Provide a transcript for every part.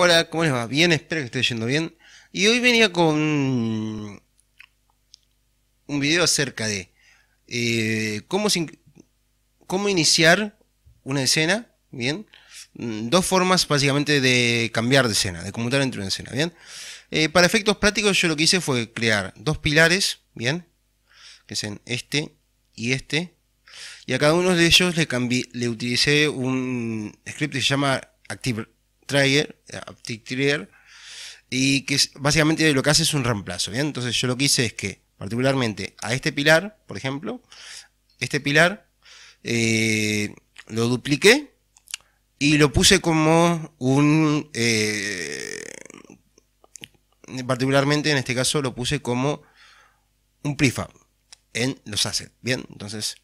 Hola, ¿cómo les va? Bien, espero que esté yendo bien. Y hoy venía con un video acerca de eh, cómo, cómo iniciar una escena, ¿bien? Mm, dos formas básicamente de cambiar de escena, de conmutar entre una escena, ¿bien? Eh, para efectos prácticos yo lo que hice fue crear dos pilares, ¿bien? Que sean este y este. Y a cada uno de ellos le, le utilicé un script que se llama Active Trier, y que básicamente lo que hace es un reemplazo, ¿bien? Entonces yo lo que hice es que, particularmente a este pilar, por ejemplo, este pilar eh, lo dupliqué y lo puse como un... Eh, particularmente en este caso lo puse como un prefab en los assets, ¿bien? Entonces,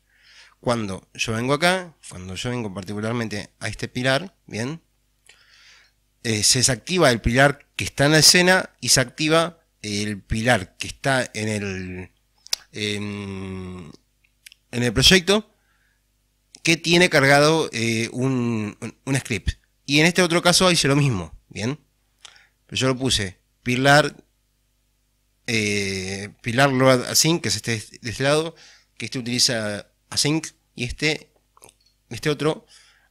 cuando yo vengo acá, cuando yo vengo particularmente a este pilar, ¿bien? Eh, se desactiva el pilar que está en la escena y se activa el pilar que está en el, em, en, el proyecto que tiene cargado eh, un, un, script. Y en este otro caso hice lo mismo, ¿bien? yo lo puse pilar, eh, pilar load async, que es este de este lado, que este utiliza async y este, este otro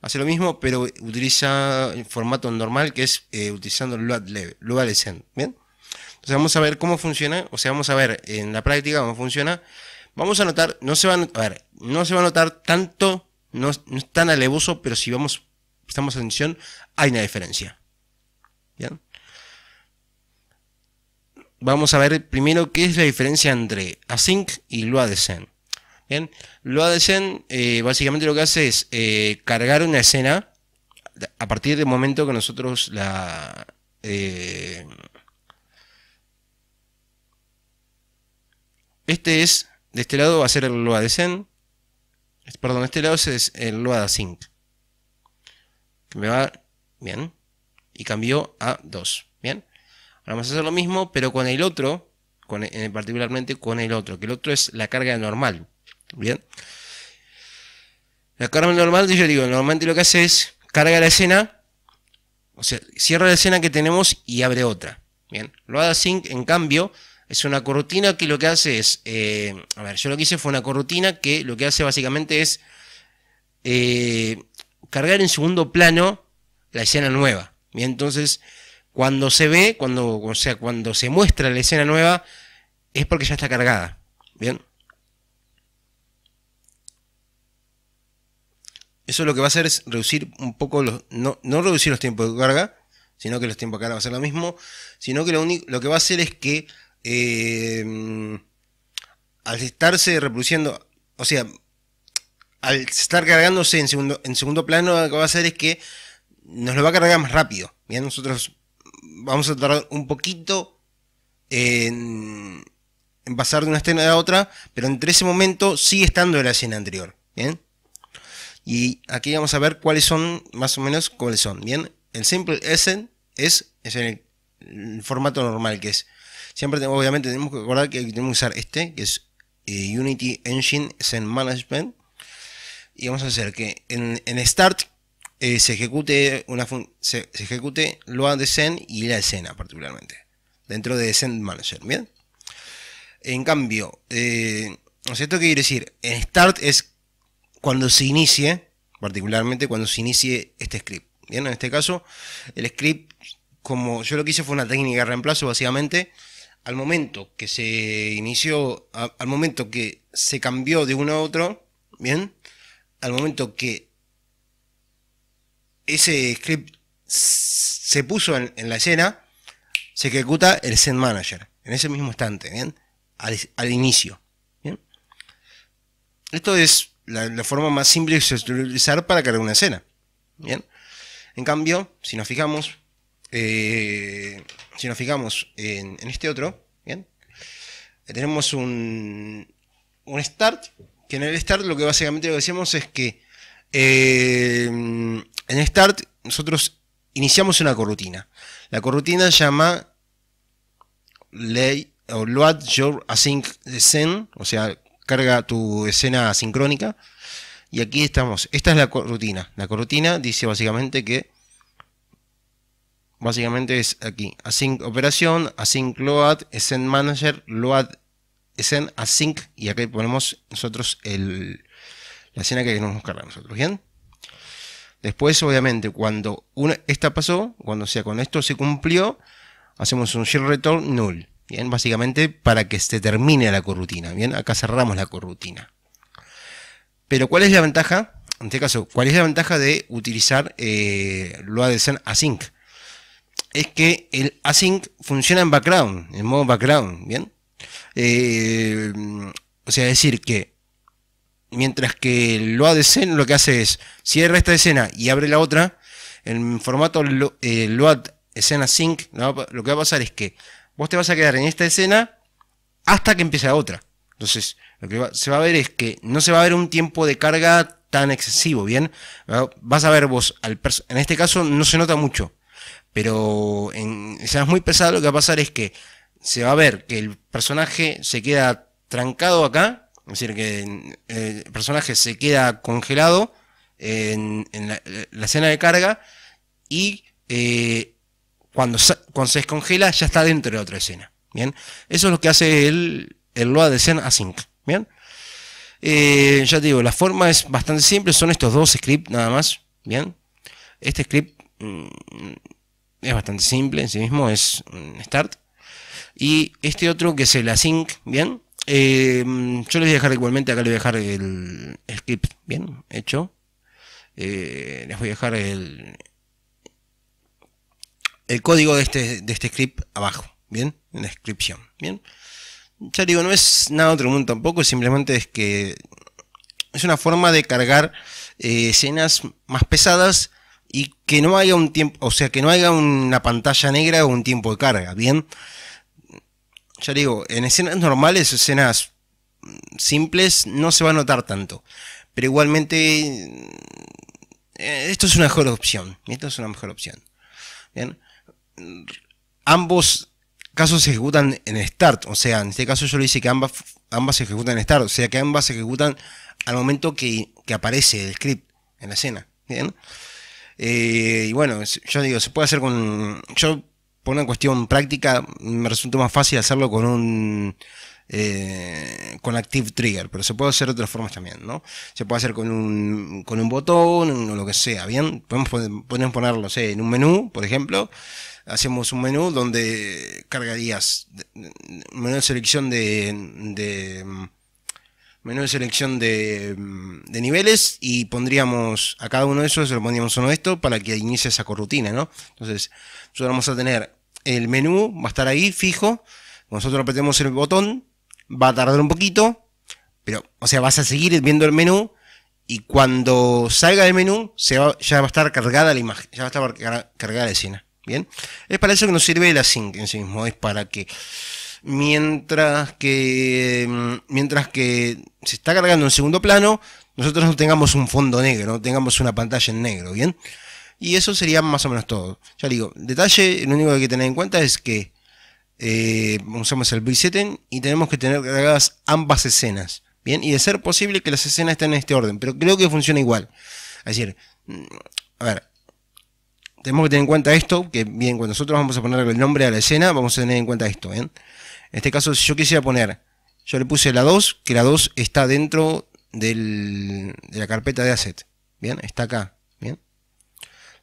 hace lo mismo, pero utiliza el formato normal que es utilizando eh, utilizando send. ¿Bien? Entonces vamos a ver cómo funciona, o sea, vamos a ver en la práctica cómo funciona. Vamos a notar, no se va a notar, tanto, no, es tan alevoso, pero si vamos, prestamos atención, hay una diferencia. ¿Bien? Vamos a ver primero qué es la diferencia entre async y Descent. Bien. Load eh, básicamente lo que hace es eh, cargar una escena a partir del momento que nosotros la. Eh, este es, de este lado va a ser el Load Perdón, este lado es el Load Que me va. Bien. Y cambió a 2. Bien. Ahora vamos a hacer lo mismo, pero con el otro. particularmente con el otro. Que el otro es la carga normal. Bien. La cámara normal, yo digo, normalmente lo que hace es carga la escena, o sea, cierra la escena que tenemos y abre otra. Bien. Lo Sync, en cambio, es una corrutina que lo que hace es. Eh, a ver, yo lo que hice fue una corrutina que lo que hace básicamente es eh, cargar en segundo plano la escena nueva. Bien, entonces, cuando se ve, cuando, o sea, cuando se muestra la escena nueva, es porque ya está cargada. Bien. eso lo que va a hacer es reducir un poco los. No, no reducir los tiempos de carga, sino que los tiempos de carga va a ser lo mismo. Sino que lo, único lo que va a hacer es que eh, al estarse reproduciendo. O sea, al estar cargándose en segundo, en segundo plano, lo que va a hacer es que nos lo va a cargar más rápido. Bien, nosotros vamos a tardar un poquito en, en pasar de una escena a otra, pero entre ese momento sigue estando la escena anterior. ¿bien? Y aquí vamos a ver cuáles son, más o menos, cuáles son. Bien, el simple SN es, el, formato normal que es. Siempre tengo, obviamente tenemos que recordar que tenemos que usar este, que es eh, Unity Engine Send Management. Y vamos a hacer que en, Start eh, se ejecute una se, ejecute de Send y la escena particularmente. Dentro de Send Manager, ¿bien? En cambio, eh, esto quiere decir, en Start es cuando se inicie, particularmente cuando se inicie este script. Bien, en este caso, el script, como yo lo que hice fue una técnica de reemplazo, básicamente, al momento que se inició, al momento que se cambió de uno a otro, bien, al momento que ese script se puso en, la escena, se ejecuta el Send Manager, en ese mismo instante, ¿bien? Al, al inicio. Esto es la, forma más simple de utilizar para cargar una escena. Bien. En cambio, si nos fijamos, eh, si nos fijamos en, este otro, bien, tenemos un, start, que en el start lo que básicamente lo decíamos es que eh, en el start nosotros iniciamos una corrutina. La corrutina llama o load your async scene, o sea, carga tu escena asincrónica. Y aquí estamos. Esta es la rutina. La corutina dice básicamente que. Básicamente es aquí. Async operación, async load, send manager, load, send async. Y aquí ponemos nosotros el, la escena que queremos cargar nosotros. Bien. Después, obviamente, cuando una, esta pasó, cuando sea con esto se cumplió, hacemos un shell return null. Bien, básicamente para que se termine la corrutina. Bien, acá cerramos la corrutina. Pero ¿cuál es la ventaja? En este caso, ¿cuál es la ventaja de utilizar eh, lo async? Es que el async funciona en background, en modo background, ¿bien? Eh, o sea, decir que mientras que lo scene lo que hace es cierra esta escena y abre la otra, en formato lo, eh, escena sync, lo que va a pasar es que vos te vas a quedar en esta escena hasta que empiece la otra. Entonces, lo que se va a ver es que no se va a ver un tiempo de carga tan excesivo, ¿bien? Vas a ver vos, al en este caso no se nota mucho, pero en escenas muy pesado lo que va a pasar es que se va a ver que el personaje se queda trancado acá, es decir, que eh, el personaje se queda congelado en, la, escena de carga y eh, cuando, se descongela ya está dentro de otra escena. Bien, eso es lo que hace el, el de escena Async. Bien, eh, ya digo, la forma es bastante simple, son estos dos scripts nada más. Bien, este script mm, es bastante simple en sí mismo, es un start. Y este otro que es el async, bien. Eh, yo les voy a dejar igualmente, acá les voy a dejar el script, bien, hecho. Eh, les voy a dejar el, el código de este, de este script abajo, ¿bien? En la descripción, ¿bien? Ya digo, no es nada otro mundo tampoco, simplemente es que es una forma de cargar eh, escenas más pesadas y que no haya un tiempo, o sea, que no haya una pantalla negra o un tiempo de carga, ¿bien? Ya digo, en escenas normales, escenas simples, no se va a notar tanto. Pero igualmente, eh, esto es una mejor opción. Esto es una mejor opción. Bien ambos casos se ejecutan en start, o sea, en este caso yo le hice que ambas, ambas se ejecutan en start, o sea que ambas se ejecutan al momento que, aparece el script en la escena. ¿bien? Eh, y bueno, yo digo, se puede hacer con. Yo, por una cuestión práctica, me resulta más fácil hacerlo con un. Eh, con Active Trigger, pero se puede hacer de otras formas también, ¿no? Se puede hacer con un, con un botón o lo que sea, ¿bien? Podemos, podemos ponerlo, sé, en un menú, por ejemplo, Hacemos un menú donde cargarías menú de selección de, menú de selección de, niveles y pondríamos a cada uno de esos, se lo pondríamos uno de estos para que inicie esa corrutina, ¿no? Entonces, nosotros vamos a tener el menú, va a estar ahí fijo, nosotros apretemos el botón, va a tardar un poquito, pero, o sea, vas a seguir viendo el menú y cuando salga el menú se va, ya va a estar cargada la imagen, ya va a estar cargada la escena. Bien, es para eso que nos sirve el async en sí mismo, es para que mientras que mm, mientras que se está cargando en segundo plano, nosotros no tengamos un fondo negro, no tengamos una pantalla en negro, ¿bien? Y eso sería más o menos todo. Ya digo, detalle, lo único que hay que tener en cuenta es que eh, usamos el presetting y tenemos que tener cargadas ambas escenas, ¿bien? Y de ser posible que las escenas estén en este orden, pero creo que funciona igual. Es decir, mm, a ver, tenemos que tener en cuenta esto, que bien, cuando nosotros vamos a poner el nombre a la escena, vamos a tener en cuenta esto. ¿bien? ¿eh? En este caso, si yo quisiera poner, yo le puse la 2, que la 2 está dentro del, de la carpeta de asset. Bien, está acá. Bien.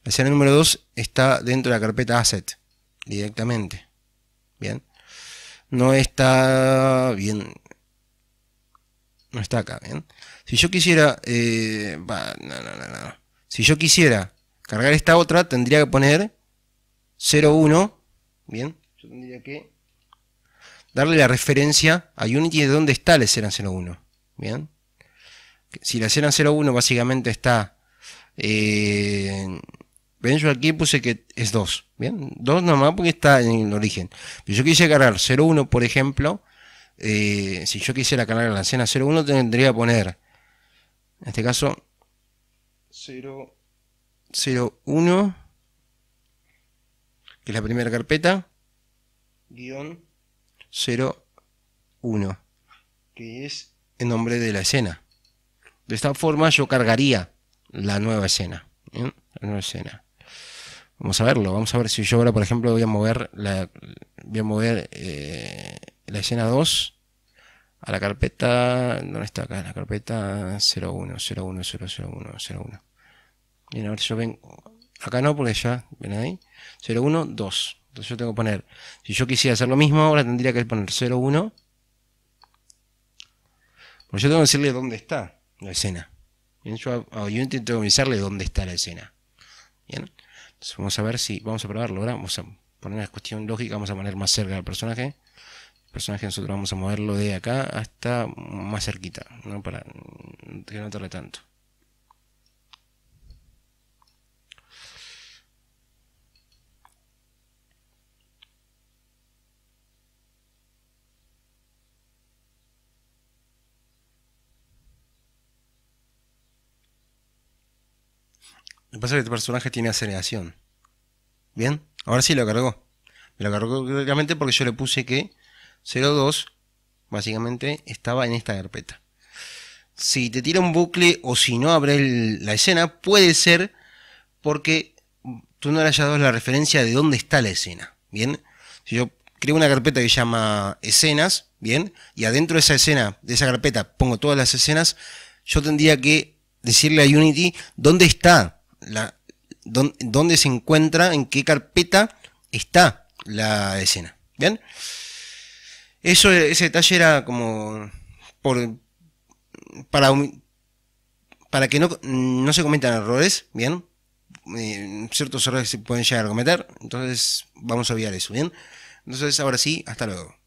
La escena número 2 está dentro de la carpeta asset, directamente. Bien. No está bien. No está acá, ¿bien? Si yo quisiera... Eh, no, no, no, no. Si yo quisiera cargar esta otra, tendría que poner 0,1. Bien, yo tendría que darle la referencia a Unity de dónde está la escena 0,1. Bien, si la escena 0,1 básicamente está. Eh, Ven, yo aquí puse que es 2. Bien, 2 nomás porque está en el origen. Si yo quise cargar 0,1, por ejemplo, eh, si yo quisiera cargar la escena 0,1, tendría que poner, en este caso, 0. 01, que es la primera carpeta, guión 01, que es el nombre de la escena. De esta forma yo cargaría la nueva escena. ¿eh? La escena. Vamos a verlo, vamos a ver si yo ahora, por ejemplo, voy a mover la, voy a mover, eh, la escena 2 a la carpeta, ¿dónde está acá? La carpeta 01, 01, 001, 01. Bien, a ver si yo vengo. Acá no, porque ya, ven ahí. 0, 1, 2. Entonces yo tengo que poner, si yo quisiera hacer lo mismo, ahora tendría que poner 0, 1. Porque yo tengo que decirle dónde está la escena. Bien, yo, intento avisarle dónde está la escena. Bien. Entonces vamos a ver si, vamos a probarlo ahora. Vamos a poner una cuestión lógica, vamos a poner más cerca al personaje. El personaje nosotros vamos a moverlo de acá hasta más cerquita, ¿no? para que no tarde tanto. Lo que pasa es que personaje tiene aceleración. ¿Bien? Ahora sí lo cargó. Me lo cargó directamente porque yo le puse que 02 básicamente estaba en esta carpeta. Si te tira un bucle o si no abre la escena, puede ser porque tú no le hayas dado la referencia de dónde está la escena. Bien, si yo creo una carpeta que se llama escenas, bien, y adentro de esa escena, de esa carpeta, pongo todas las escenas, yo tendría que decirle a Unity dónde está, la, dónde, se encuentra, en qué carpeta está la escena. ¿Bien? Eso, ese detalle era como por, para, para que no, se cometan errores, ¿bien? Eh, ciertos errores se pueden llegar a cometer, entonces vamos a obviar eso, ¿bien? Entonces ahora sí, hasta luego.